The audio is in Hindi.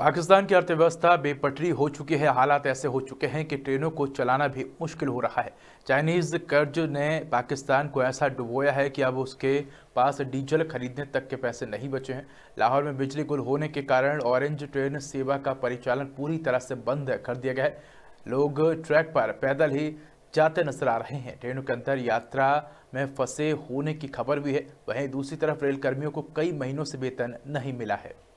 पाकिस्तान की अर्थव्यवस्था बेपटरी हो चुकी है हालात ऐसे हो चुके हैं कि ट्रेनों को चलाना भी मुश्किल हो रहा है चाइनीज़ कर्ज ने पाकिस्तान को ऐसा डुबोया है कि अब उसके पास डीजल खरीदने तक के पैसे नहीं बचे हैं लाहौर में बिजली गुल होने के कारण ऑरेंज ट्रेन सेवा का परिचालन पूरी तरह से बंद कर दिया गया है लोग ट्रैक पर पैदल ही जाते नजर आ रहे हैं ट्रेनों के अंदर यात्रा में फंसे होने की खबर भी है वहीं दूसरी तरफ रेलकर्मियों को कई महीनों से वेतन नहीं मिला है